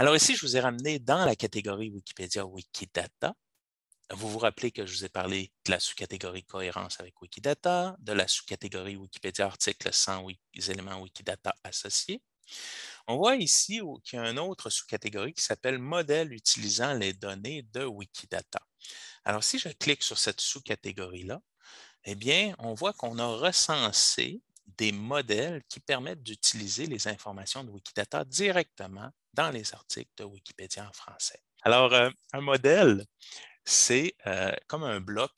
Alors ici, je vous ai ramené dans la catégorie Wikipédia Wikidata. Vous vous rappelez que je vous ai parlé de la sous-catégorie cohérence avec Wikidata, de la sous-catégorie Wikipédia articles sans éléments Wikidata associés. On voit ici qu'il y a une autre sous-catégorie qui s'appelle modèle utilisant les données de Wikidata. Alors, si je clique sur cette sous-catégorie-là, eh bien, on voit qu'on a recensé des modèles qui permettent d'utiliser les informations de Wikidata directement dans les articles de Wikipédia en français. Alors, euh, un modèle, c'est euh, comme un bloc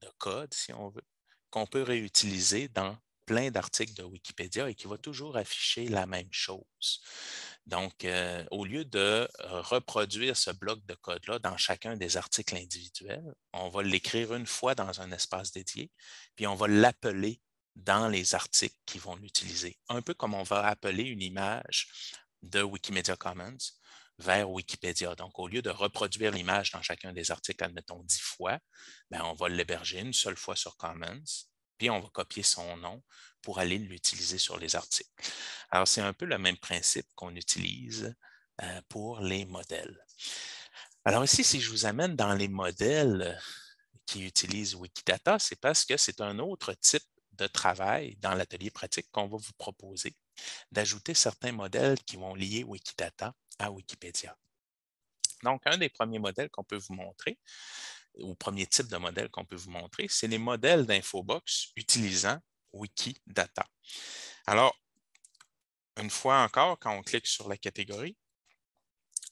de code, si on veut, qu'on peut réutiliser dans plein d'articles de Wikipédia et qui va toujours afficher la même chose. Donc, euh, au lieu de reproduire ce bloc de code-là dans chacun des articles individuels, on va l'écrire une fois dans un espace dédié, puis on va l'appeler dans les articles qui vont l'utiliser. Un peu comme on va appeler une image de Wikimedia Commons vers Wikipédia. Donc, au lieu de reproduire l'image dans chacun des articles, admettons dix fois, ben, on va l'héberger une seule fois sur Commons, puis on va copier son nom pour aller l'utiliser sur les articles. Alors, c'est un peu le même principe qu'on utilise euh, pour les modèles. Alors ici, si je vous amène dans les modèles qui utilisent Wikidata, c'est parce que c'est un autre type travail dans l'atelier pratique qu'on va vous proposer, d'ajouter certains modèles qui vont lier Wikidata à Wikipédia. Donc, un des premiers modèles qu'on peut vous montrer, ou premier type de modèle qu'on peut vous montrer, c'est les modèles d'infobox utilisant Wikidata. Alors, une fois encore, quand on clique sur la catégorie,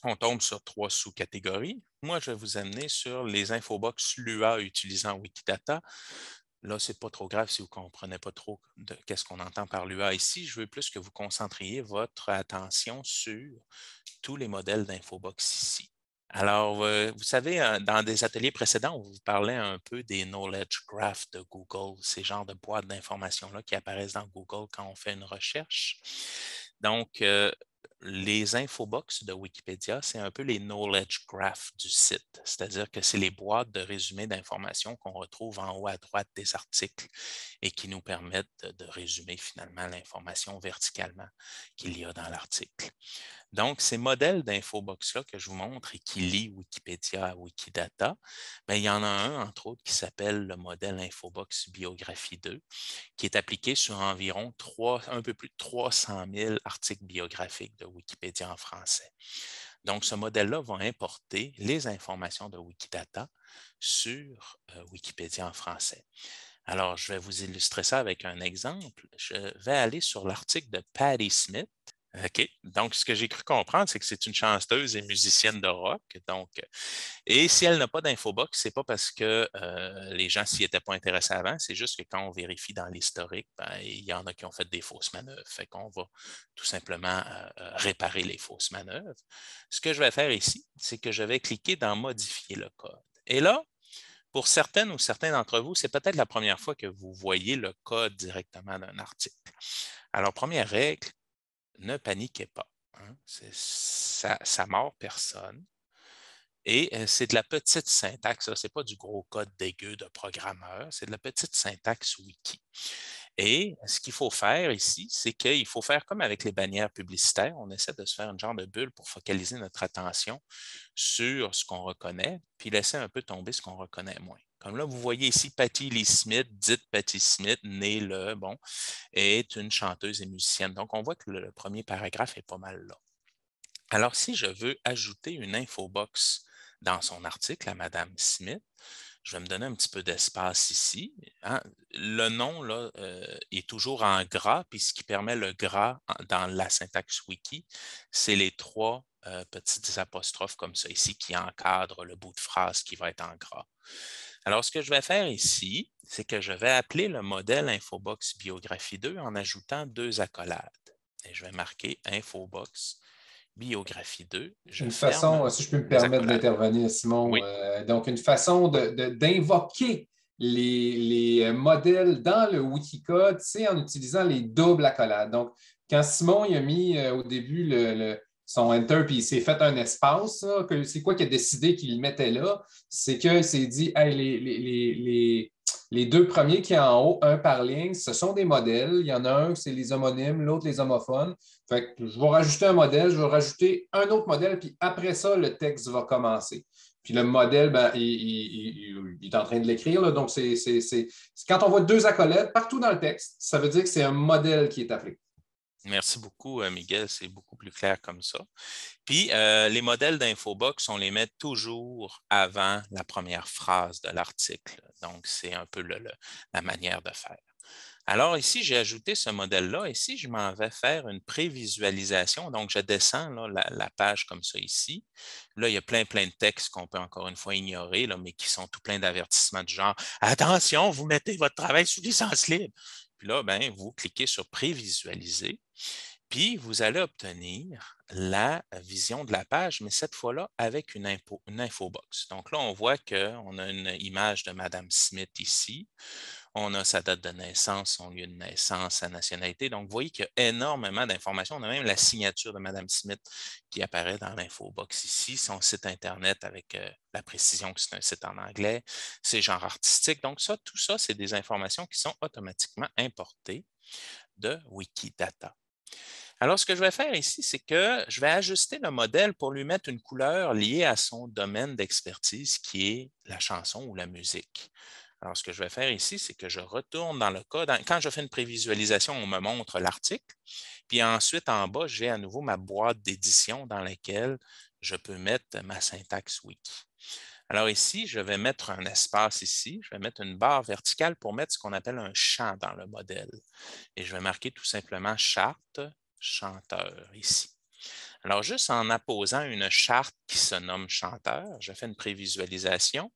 on tombe sur trois sous-catégories. Moi, je vais vous amener sur les infobox LUA utilisant Wikidata. Là, ce n'est pas trop grave si vous ne comprenez pas trop de qu'est-ce qu'on entend par l'UA. Ici, je veux plus que vous concentriez votre attention sur tous les modèles d'infobox ici. Alors, euh, vous savez, euh, dans des ateliers précédents, on vous parlait un peu des knowledge graphs de Google, ces genres de boîtes d'informations-là qui apparaissent dans Google quand on fait une recherche. Donc, euh, les infobox de Wikipédia, c'est un peu les knowledge graphs du site, c'est-à-dire que c'est les boîtes de résumé d'informations qu'on retrouve en haut à droite des articles et qui nous permettent de, résumer finalement l'information verticalement qu'il y a dans l'article. Donc, ces modèles d'infobox-là que je vous montre et qui lient Wikipédia à Wikidata, mais ben, il y en a un, entre autres, qui s'appelle le modèle Infobox Biographie 2, qui est appliqué sur environ 3, un peu plus de 300 000 articles biographiques de Wikipédia en français. Donc, ce modèle-là va importer les informations de Wikidata sur euh, Wikipédia en français. Alors, je vais vous illustrer ça avec un exemple. Je vais aller sur l'article de Patty Smith OK. Donc, ce que j'ai cru comprendre, c'est que c'est une chanteuse et musicienne de rock. Donc, et si elle n'a pas d'infobox, ce n'est pas parce que euh, les gens s'y étaient pas intéressés avant, c'est juste que quand on vérifie dans l'historique, ben, il y en a qui ont fait des fausses manœuvres. Fait qu'on va tout simplement euh, euh, réparer les fausses manœuvres. Ce que je vais faire ici, c'est que je vais cliquer dans modifier le code. Et là, pour certaines ou certains d'entre vous, c'est peut-être la première fois que vous voyez le code directement d'un article. Alors, première règle, ne paniquez pas. Hein. Ça, ne mord personne. Et euh, c'est de la petite syntaxe, ce n'est pas du gros code dégueu de programmeur, c'est de la petite syntaxe wiki. Et ce qu'il faut faire ici, c'est qu'il faut faire comme avec les bannières publicitaires. On essaie de se faire une genre de bulle pour focaliser notre attention sur ce qu'on reconnaît, puis laisser un peu tomber ce qu'on reconnaît moins. Comme là, vous voyez ici, Patty Lee Smith, dite Patty Smith, née le, bon, est une chanteuse et musicienne. Donc, on voit que le premier paragraphe est pas mal là. Alors, si je veux ajouter une infobox dans son article à Madame Smith, je vais me donner un petit peu d'espace ici. Hein. Le nom là, euh, est toujours en gras, puis ce qui permet le gras dans la syntaxe wiki, c'est les trois euh, petites apostrophes comme ça ici qui encadrent le bout de phrase qui va être en gras. Alors, ce que je vais faire ici, c'est que je vais appeler le modèle Infobox Biographie 2 en ajoutant deux accolades. Et je vais marquer Infobox Biographie 2. une façon, si je peux me permettre d'intervenir, Simon, euh, donc une façon d'invoquer les, euh, modèles dans le Wikicode, c'est en utilisant les doubles accolades. Donc, quand Simon il a mis euh, au début le, son enter, puis il s'est fait un espace, c'est quoi qui a décidé qu'il mettait là? C'est qu'il s'est dit, les les deux premiers qui sont en haut, un par ligne, ce sont des modèles. Il y en a un, c'est les homonymes, l'autre, les homophones. Fait que je vais rajouter un modèle, je vais rajouter un autre modèle, puis après ça, le texte va commencer. Puis le modèle, ben, il, est en train de l'écrire. Donc, c'est quand on voit deux accolades partout dans le texte, ça veut dire que c'est un modèle qui est appelé. Merci beaucoup, euh, Miguel. C'est beaucoup plus clair comme ça. Puis, euh, les modèles d'infobox, on les met toujours avant la première phrase de l'article. Donc, c'est un peu la manière de faire. Alors ici, j'ai ajouté ce modèle-là. Ici, je m'en vais faire une prévisualisation. Donc, je descends la, page comme ça ici. Là, il y a plein, plein de textes qu'on peut encore une fois ignorer, mais qui sont tout plein d'avertissements du genre « Attention, vous mettez votre travail sous licence libre ». Puis là, ben, vous cliquez sur Prévisualiser, puis vous allez obtenir la vision de la page, mais cette fois-là avec une, info, une infobox. Donc là, on voit qu'on a une image de Madame Smith ici on a sa date de naissance, son lieu de naissance, sa nationalité. Donc, vous voyez qu'il y a énormément d'informations. On a même la signature de Mme Smith qui apparaît dans l'infobox ici, son site Internet avec euh, la précision que c'est un site en anglais, ses genres artistiques. Donc, ça, tout ça, c'est des informations qui sont automatiquement importées de Wikidata. Alors, ce que je vais faire ici, c'est que je vais ajuster le modèle pour lui mettre une couleur liée à son domaine d'expertise qui est la chanson ou la musique. Alors, ce que je vais faire ici, c'est que je retourne dans le code. Quand je fais une prévisualisation, on me montre l'article. Puis ensuite, en bas, j'ai à nouveau ma boîte d'édition dans laquelle je peux mettre ma syntaxe wiki. Alors ici, je vais mettre un espace ici, je vais mettre une barre verticale pour mettre ce qu'on appelle un champ dans le modèle. Et je vais marquer tout simplement charte chanteur ici. Alors juste en apposant une charte qui se nomme chanteur, je fais une prévisualisation.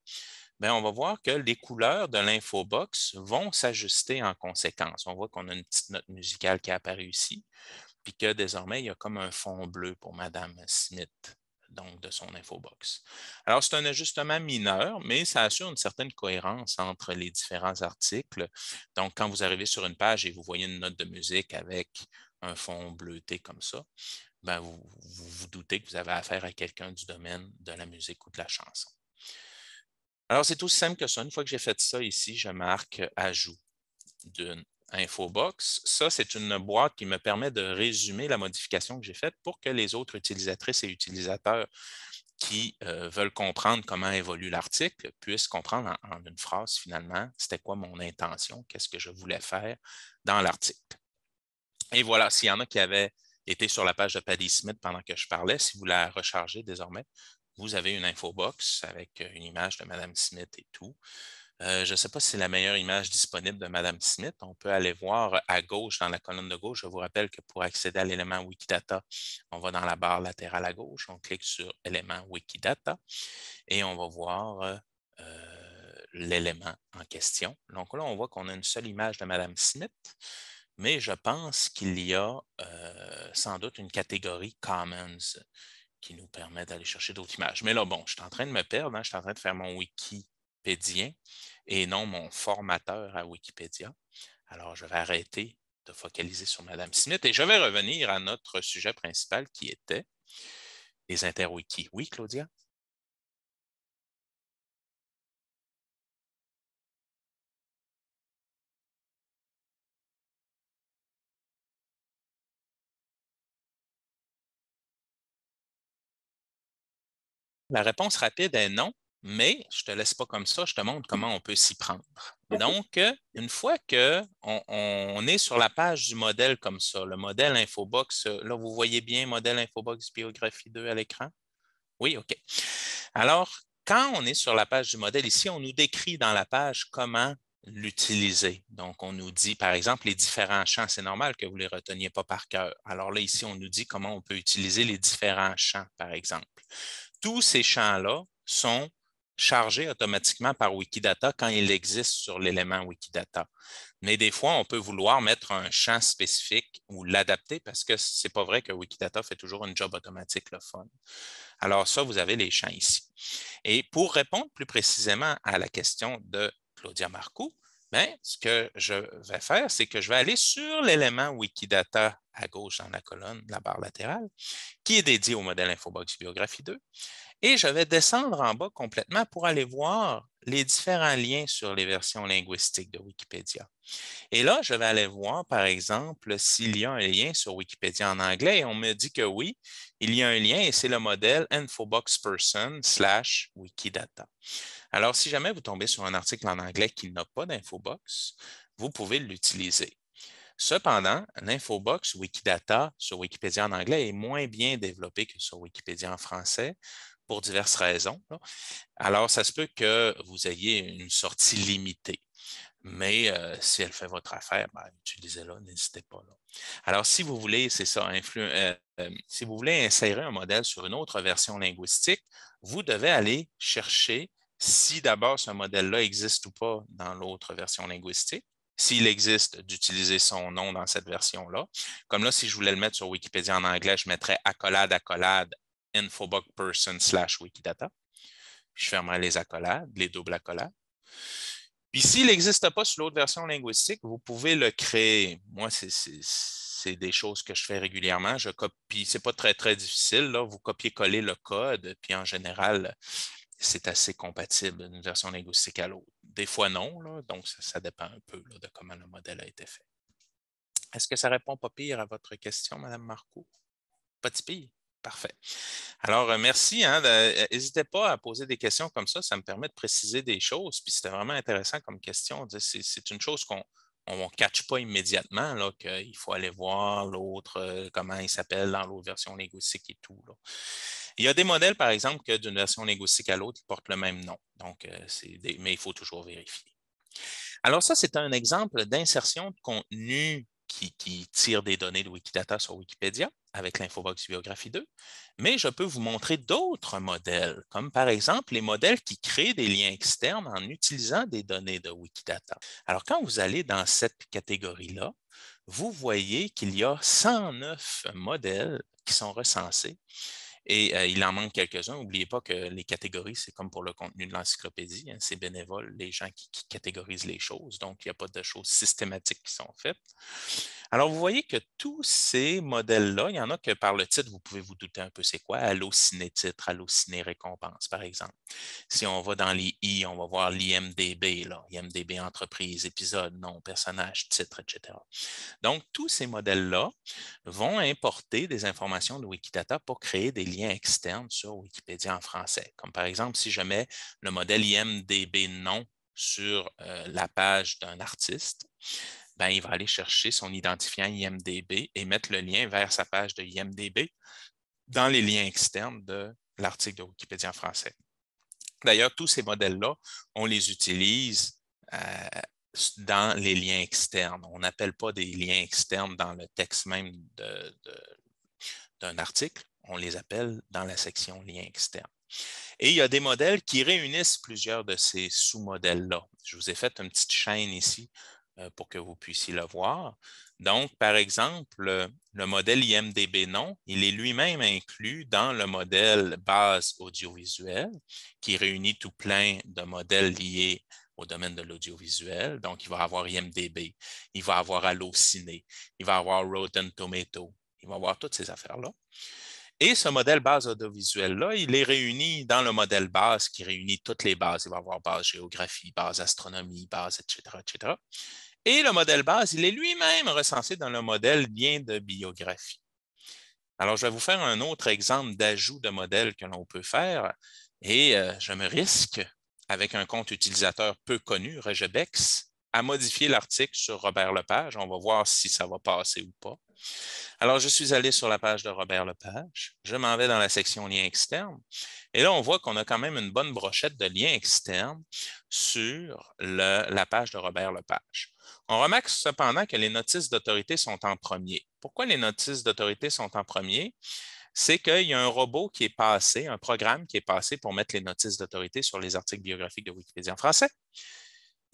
Ben, on va voir que les couleurs de l'infobox vont s'ajuster en conséquence. On voit qu'on a une petite note musicale qui apparaît ici, puis que désormais, il y a comme un fond bleu pour Madame Smith, donc de son infobox. Alors, c'est un ajustement mineur, mais ça assure une certaine cohérence entre les différents articles. Donc, quand vous arrivez sur une page et vous voyez une note de musique avec un fond bleuté comme ça, ben, vous vous doutez que vous avez affaire à quelqu'un du domaine de la musique ou de la chanson. Alors, c'est aussi simple que ça. Une fois que j'ai fait ça ici, je marque ajout d'une infobox. Ça, c'est une boîte qui me permet de résumer la modification que j'ai faite pour que les autres utilisatrices et utilisateurs qui euh, veulent comprendre comment évolue l'article puissent comprendre en, en une phrase finalement c'était quoi mon intention, qu'est-ce que je voulais faire dans l'article. Et voilà, s'il y en a qui avaient été sur la page de Paddy Smith pendant que je parlais, si vous la rechargez désormais, vous avez une infobox avec euh, une image de Mme Smith et tout. Euh, je ne sais pas si c'est la meilleure image disponible de Mme Smith. On peut aller voir à gauche, dans la colonne de gauche. Je vous rappelle que pour accéder à l'élément Wikidata, on va dans la barre latérale à gauche, on clique sur élément Wikidata et on va voir euh, l'élément en question. Donc là, on voit qu'on a une seule image de Mme Smith, mais je pense qu'il y a sans doute une catégorie Commons qui nous permet d'aller chercher d'autres images. Mais là, bon, je suis en train de me perdre, hein. je suis en train de faire mon Wikipédien et non mon formateur à Wikipédia. Alors, je vais arrêter de focaliser sur Madame Smith et je vais revenir à notre sujet principal qui était les interwikis. Oui, Claudia? La réponse rapide est non, mais je ne te laisse pas comme ça, je te montre comment on peut s'y prendre. Donc, une fois qu'on on est sur la page du modèle comme ça, le modèle Infobox, là, vous voyez bien modèle Infobox Biographie 2 à l'écran? Oui, OK. Alors, quand on est sur la page du modèle, ici, on nous décrit dans la page comment l'utiliser. Donc, on nous dit, par exemple, les différents champs. C'est normal que vous ne les reteniez pas par cœur. Alors là, ici, on nous dit comment on peut utiliser les différents champs, par exemple tous ces champs-là sont chargés automatiquement par Wikidata quand ils existent sur l'élément Wikidata. Mais des fois, on peut vouloir mettre un champ spécifique ou l'adapter parce que ce n'est pas vrai que Wikidata fait toujours un job automatique le fun. Alors ça, vous avez les champs ici. Et pour répondre plus précisément à la question de Claudia Marcoux, ce que je vais faire, c'est que je vais aller sur l'élément Wikidata à gauche dans la colonne la barre latérale, qui est dédié au modèle Infobox Biographie 2, et je vais descendre en bas complètement pour aller voir les différents liens sur les versions linguistiques de Wikipédia. Et là, je vais aller voir, par exemple, s'il y a un lien sur Wikipédia en anglais, et on me dit que oui, il y a un lien et c'est le modèle Infobox Person slash Wikidata. Alors, si jamais vous tombez sur un article en anglais qui n'a pas d'infobox, vous pouvez l'utiliser. Cependant, l'infobox Wikidata sur Wikipédia en anglais est moins bien développé que sur Wikipédia en français pour diverses raisons. Alors, ça se peut que vous ayez une sortie limitée. Mais euh, si elle fait votre affaire, ben, utilisez-la, n'hésitez pas. Alors, si vous voulez, c'est ça, euh, euh, si vous voulez insérer un modèle sur une autre version linguistique, vous devez aller chercher si d'abord ce modèle-là existe ou pas dans l'autre version linguistique. S'il existe, d'utiliser son nom dans cette version-là. Comme là, si je voulais le mettre sur Wikipédia en anglais, je mettrais accolade, accolade, infobox person slash Wikidata. Je fermerai les accolades, les doubles accolades. Puis s'il n'existe pas sur l'autre version linguistique, vous pouvez le créer. Moi, c'est des choses que je fais régulièrement. Je copie, c'est pas très, très difficile. Là. Vous copiez collez le code, puis en général, c'est assez compatible d'une version linguistique à l'autre. Des fois, non, donc ça, dépend un peu de comment le modèle a été fait. Est-ce que ça répond pas pire à votre question, Madame Marcoux? Pas de pire. Parfait. Alors, euh, merci. N'hésitez hein, euh, pas à poser des questions comme ça. Ça me permet de préciser des choses. Puis c'était vraiment intéressant comme question. C'est une chose qu'on ne catch pas immédiatement qu'il faut aller voir l'autre, euh, comment il s'appelle dans l'autre version linguistique et tout. Il y a des modèles, par exemple, que d'une version linguistique à l'autre, ils portent le même nom. Donc, mais il faut toujours vérifier. Alors, ça, c'est un exemple d'insertion de contenu qui, qui, tire des données de Wikidata sur Wikipédia avec l'infobox biographie 2, mais je peux vous montrer d'autres modèles, comme par exemple les modèles qui créent des liens externes en utilisant des données de Wikidata. Alors, quand vous allez dans cette catégorie-là, vous voyez qu'il y a 109 modèles qui sont recensés et euh, il en manque quelques-uns. N'oubliez pas que les catégories, c'est comme pour le contenu de l'encyclopédie, hein, c'est bénévole, les gens qui, catégorisent les choses. Donc, il n'y a pas de choses systématiques qui sont faites. Alors, vous voyez que tous ces modèles-là, il y en a que par le titre, vous pouvez vous douter un peu c'est quoi, allociné-titre, allociné-récompense, par exemple. Si on va dans les I, on va voir l'IMDB, là, IMDB entreprise, épisode, nom, personnage, titre, etc. Donc, tous ces modèles-là vont importer des informations de Wikidata pour créer des liens externes sur Wikipédia en français. Comme par exemple, si je mets le modèle IMDB non sur euh, la page d'un artiste, ben, il va aller chercher son identifiant IMDB et mettre le lien vers sa page de IMDB dans les liens externes de l'article de Wikipédia en français. D'ailleurs, tous ces modèles-là, on les utilise euh, dans les liens externes. On n'appelle pas des liens externes dans le texte même d'un article, on les appelle dans la section lien externe. Et il y a des modèles qui réunissent plusieurs de ces sous-modèles-là. Je vous ai fait une petite chaîne ici euh, pour que vous puissiez le voir. Donc, par exemple, euh, le modèle IMDB non, il est lui-même inclus dans le modèle base audiovisuel qui réunit tout plein de modèles liés au domaine de l'audiovisuel. Donc, il va avoir IMDB, il va avoir Allociné, il va avoir Rotten Tomato, il va avoir toutes ces affaires-là. Et ce modèle base audiovisuel-là, il est réuni dans le modèle base qui réunit toutes les bases. Il va y avoir base géographie, base astronomie, base, etc., etc. Et le modèle base, il est lui-même recensé dans le modèle lien de biographie. Alors, je vais vous faire un autre exemple d'ajout de modèle que l'on peut faire. Et euh, je me risque, avec un compte utilisateur peu connu, Regebex, à modifier l'article sur Robert Lepage. On va voir si ça va passer ou pas. Alors, je suis allé sur la page de Robert Lepage. Je m'en vais dans la section liens externes. Et là, on voit qu'on a quand même une bonne brochette de liens externes sur la page de Robert Lepage. On remarque cependant que les notices d'autorité sont en premier. Pourquoi les notices d'autorité sont en premier? c'est qu'il y a un robot qui est passé, un programme qui est passé pour mettre les notices d'autorité sur les articles biographiques de Wikipédia en français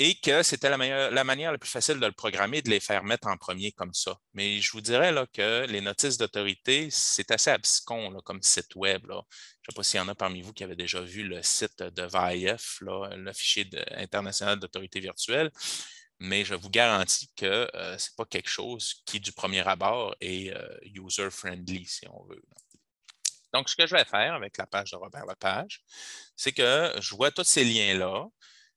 et que c'était la, manière la plus facile de le programmer, de les faire mettre en premier comme ça. Mais je vous dirais là, que les notices d'autorité, c'est assez abscon comme site web. Je ne sais pas s'il y en a parmi vous qui avez déjà vu le site de VAIF, le fichier international d'autorité virtuelle, mais je vous garantis que euh, ce n'est pas quelque chose qui, du premier abord, est euh, user-friendly, si on veut. Donc, ce que je vais faire avec la page de Robert Lepage, c'est que je vois tous ces liens-là.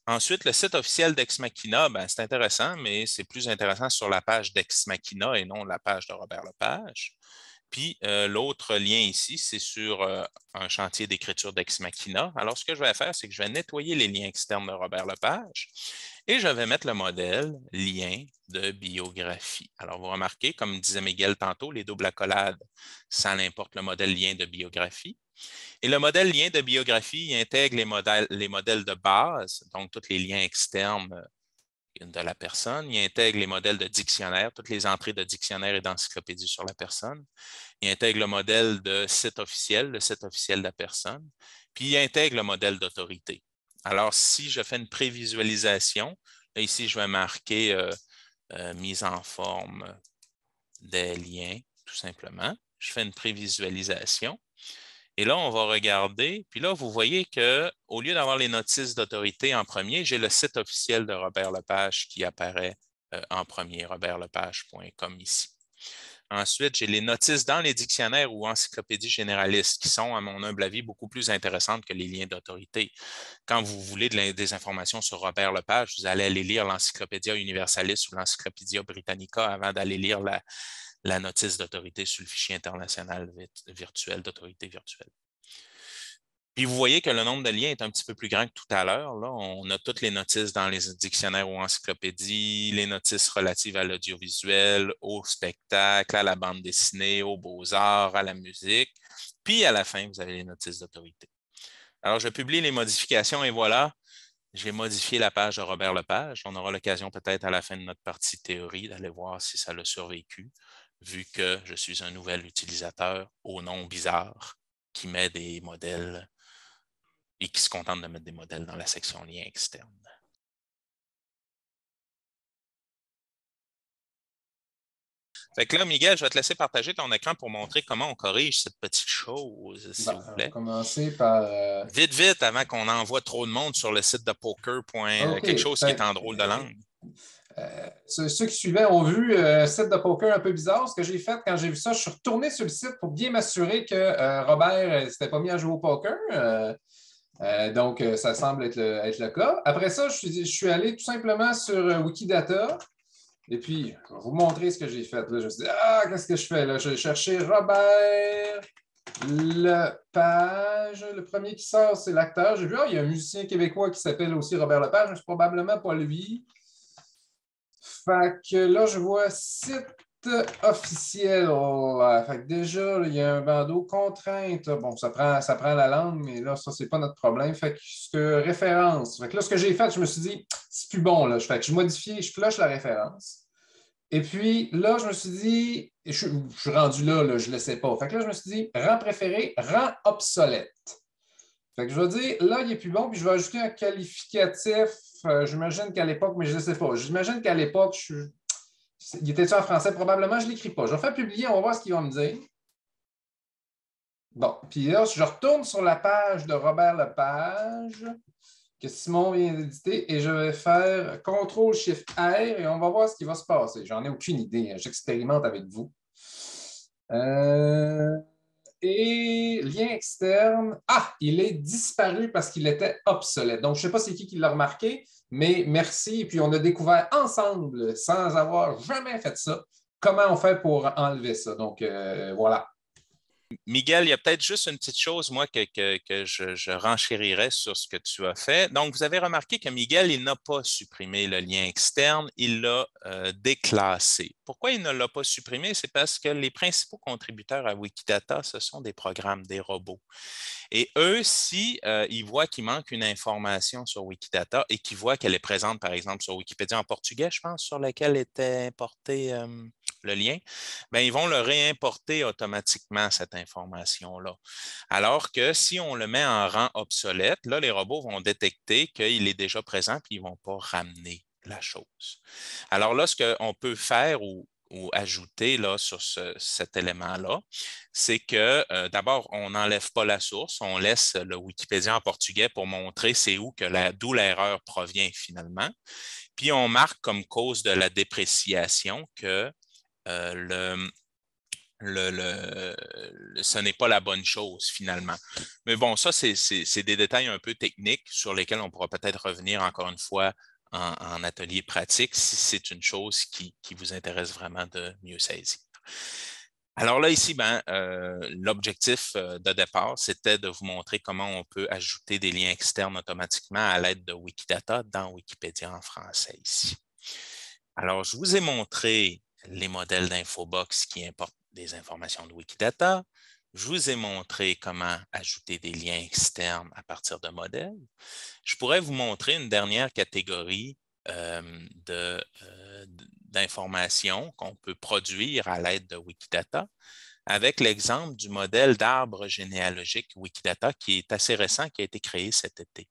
Ensuite, le site officiel d'Ex Machina, ben, c'est intéressant, mais c'est plus intéressant sur la page d'Ex Machina et non la page de Robert Lepage. Puis euh, l'autre lien ici, c'est sur euh, un chantier d'écriture d'Ex Machina. Alors, ce que je vais faire, c'est que je vais nettoyer les liens externes de Robert Lepage et je vais mettre le modèle lien de biographie. Alors, vous remarquez, comme disait Miguel tantôt, les doubles accolades, ça n'importe le modèle lien de biographie. Et le modèle lien de biographie intègre les modèles, de base, donc tous les liens externes euh, de la personne. Il intègre les modèles de dictionnaire, toutes les entrées de dictionnaire et d'encyclopédie sur la personne. Il intègre le modèle de site officiel, le site officiel de la personne. Puis il intègre le modèle d'autorité. Alors, si je fais une prévisualisation, là, ici, je vais marquer euh, euh, mise en forme des liens, tout simplement. Je fais une prévisualisation. Et là, on va regarder. Puis là, vous voyez qu'au lieu d'avoir les notices d'autorité en premier, j'ai le site officiel de Robert Lepage qui apparaît euh, en premier, robertlepage.com ici. Ensuite, j'ai les notices dans les dictionnaires ou encyclopédies généralistes qui sont, à mon humble avis, beaucoup plus intéressantes que les liens d'autorité. Quand vous voulez des informations sur Robert Lepage, vous allez aller lire l'Encyclopédia Universalis ou l'Encyclopédia Britannica avant d'aller lire la, la notice d'autorité sur le fichier international virtuel d'autorité virtuelle. Puis vous voyez que le nombre de liens est un petit peu plus grand que tout à l'heure. on a toutes les notices dans les dictionnaires ou encyclopédies, les notices relatives à l'audiovisuel, au spectacle, à la bande dessinée, aux beaux-arts, à la musique. Puis à la fin, vous avez les notices d'autorité. Alors, je publie les modifications et voilà, j'ai modifié la page de Robert Lepage. On aura l'occasion peut-être à la fin de notre partie théorie d'aller voir si ça l'a survécu vu que je suis un nouvel utilisateur au nom bizarre qui met des modèles et qui se contente de mettre des modèles dans la section lien externe. Fait que là, Miguel, je vais te laisser partager ton écran pour montrer comment on corrige cette petite chose, s'il ben, vous plaît. On va commencer par. Euh, vite, vite, avant qu'on envoie trop de monde sur le site de poker. Ah, euh, quelque chose qui est en drôle de euh, langue. Euh, ceux, qui suivaient ont vu euh, un site de poker un peu bizarre. Ce que j'ai fait quand j'ai vu ça, je suis retourné sur le site pour bien m'assurer que euh, Robert ne s'était pas mis à jouer au poker. donc, ça semble être le, cas. Après ça, je suis, allé tout simplement sur Wikidata. Et puis, je vous montrer ce que j'ai fait. Je me suis dit, ah, qu'est-ce que je fais là? Je vais chercher Robert Lepage. Le premier qui sort, c'est l'acteur. J'ai vu, ah, il y a un musicien québécois qui s'appelle aussi Robert Lepage. C'est probablement pas lui. Fait que là, je vois site officiel. Fait que déjà, il y a un bandeau contrainte. Bon, ça prend, ça prend la langue, mais là, ça, c'est pas notre problème. Fait que, ce que référence. Fait que là, ce que j'ai fait, je me suis dit, c'est plus bon. Là. Fait que je modifie, je flush la référence. Et puis là, je me suis dit, je, suis rendu là, là je ne le sais pas. Fait que là, je me suis dit, rang préféré, rang obsolète je vais dire, là, il n'est plus bon, puis je vais ajouter un qualificatif. Euh, j'imagine qu'à l'époque, mais je ne sais pas. J'imagine qu'à l'époque, il était en français? Probablement, je ne l'écris pas. Je vais faire publier, on va voir ce qu'ils va me dire. Bon, puis là, je retourne sur la page de Robert Lepage que Simon vient d'éditer et je vais faire CTRL Shift R et on va voir ce qui va se passer. J'en ai aucune idée. Hein. J'expérimente avec vous. Euh... Et lien externe, ah, il est disparu parce qu'il était obsolète. Donc, je ne sais pas c'est qui qui l'a remarqué, mais merci. Et puis, on a découvert ensemble, sans avoir jamais fait ça, comment on fait pour enlever ça. Donc, euh, voilà. Miguel, il y a peut-être juste une petite chose, moi, que, je, renchérirais sur ce que tu as fait. Donc, vous avez remarqué que Miguel, il n'a pas supprimé le lien externe, il l'a euh, déclassé. Pourquoi il ne l'a pas supprimé? C'est parce que les principaux contributeurs à Wikidata, ce sont des programmes, des robots. Et eux, si euh, ils voient qu'il manque une information sur Wikidata et qu'ils voient qu'elle est présente, par exemple, sur Wikipédia en portugais, je pense, sur laquelle était importée... Euh, le lien, bien, ils vont le réimporter automatiquement, cette information-là. Alors que si on le met en rang obsolète, là, les robots vont détecter qu'il est déjà présent puis ils ne vont pas ramener la chose. Alors là, ce qu'on peut faire ou, ajouter là, sur cet élément-là, c'est que euh, d'abord, on n'enlève pas la source, on laisse le Wikipédia en portugais pour montrer c'est où que d'où l'erreur provient finalement. Puis on marque comme cause de la dépréciation que euh, le, le, ce n'est pas la bonne chose finalement. Mais bon, ça, c'est des détails un peu techniques sur lesquels on pourra peut-être revenir encore une fois en, atelier pratique si c'est une chose qui, vous intéresse vraiment de mieux saisir. Alors là, ici, ben, euh, l'objectif euh, de départ, c'était de vous montrer comment on peut ajouter des liens externes automatiquement à l'aide de Wikidata dans Wikipédia en français ici. Alors, je vous ai montré les modèles d'infobox qui importent des informations de Wikidata. Je vous ai montré comment ajouter des liens externes à partir de modèles. Je pourrais vous montrer une dernière catégorie euh, euh, d'informations qu'on peut produire à l'aide de Wikidata avec l'exemple du modèle d'arbre généalogique Wikidata qui est assez récent, qui a été créé cet été.